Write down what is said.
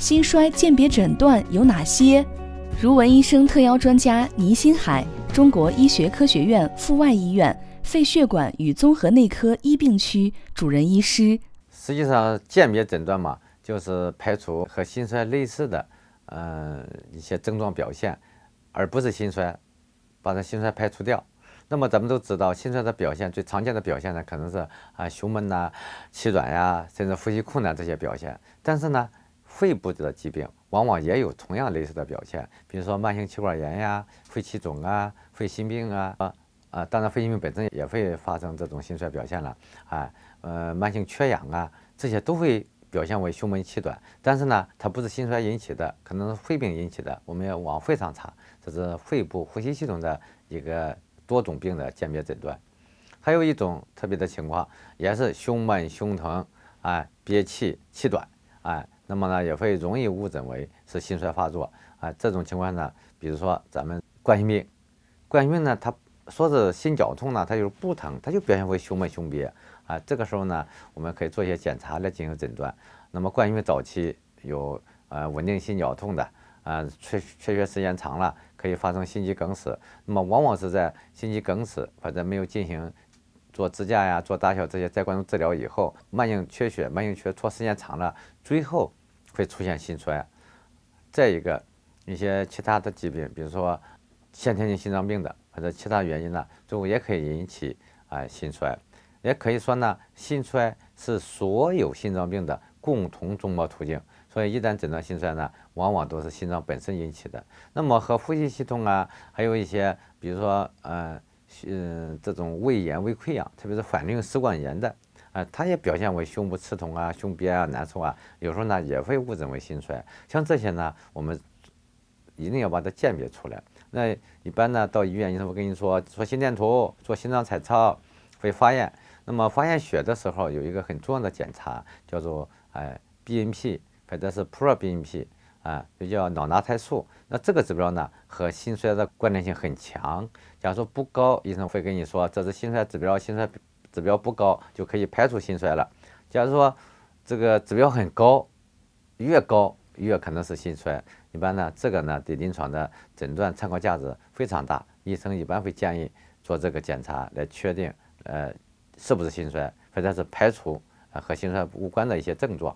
心衰鉴别诊断有哪些？如文医生特邀专家倪新海，中国医学科学院阜外医院肺血管与综合内科一病区主任医师。实际上，鉴别诊断嘛，就是排除和心衰类似的，嗯，一些症状表现，而不是心衰，把这心衰排除掉。那么咱们都知道，心衰的表现最常见的表现呢，可能是啊胸闷呐、气短呀，甚至呼吸困难这些表现。但是呢。肺部的疾病往往也有同样类似的表现，比如说慢性气管炎呀、肺气肿啊、肺心病啊，啊，当然肺心病本身也会发生这种心衰表现了，啊，呃，慢性缺氧啊，这些都会表现为胸闷气短，但是呢，它不是心衰引起的，可能是肺病引起的，我们要往肺上查，这是肺部呼吸系统的一个多种病的鉴别诊断。还有一种特别的情况，也是胸闷、胸疼，哎，憋气、气短，哎。那么呢，也会容易误诊为是心衰发作啊。这种情况呢，比如说咱们冠心病，冠心病呢，它说是心绞痛呢，它就是不疼，它就表现为胸闷、胸憋啊。这个时候呢，我们可以做一些检查来进行诊断。那么冠心病早期有呃稳定心绞痛的啊，缺缺血时间长了，可以发生心肌梗死。那么往往是在心肌梗死或者没有进行做支架呀、做搭桥这些再关注治疗以后，慢性缺血、慢性缺脱时间长了，最后。会出现心衰，再一个，一些其他的疾病，比如说先天性心脏病的，或者其他原因呢，最后也可以引起啊心衰。也可以说呢，心衰是所有心脏病的共同终末途径。所以一旦诊断心衰呢，往往都是心脏本身引起的。那么和呼吸系统啊，还有一些，比如说，嗯嗯，这种胃炎、胃溃疡，特别是反流性食管炎的。啊，它也表现为胸部刺痛啊、胸憋啊、难受啊，有时候呢也会误诊为心衰。像这些呢，我们一定要把它鉴别出来。那一般呢，到医院医生会跟你说，做心电图、做心脏彩超会发现。那么发现血的时候，有一个很重要的检查叫做哎 BNP 或者是 ProBNP，啊，又叫脑钠肽素。那这个指标呢和心衰的关联性很强。假如说不高，医生会跟你说这是心衰指标，心衰。指标不高就可以排除心衰了。假如说这个指标很高，越高越可能是心衰。一般呢，这个呢对临床的诊断参考价值非常大，医生一般会建议做这个检查来确定，呃，是不是心衰，或者是排除呃和心衰无关的一些症状。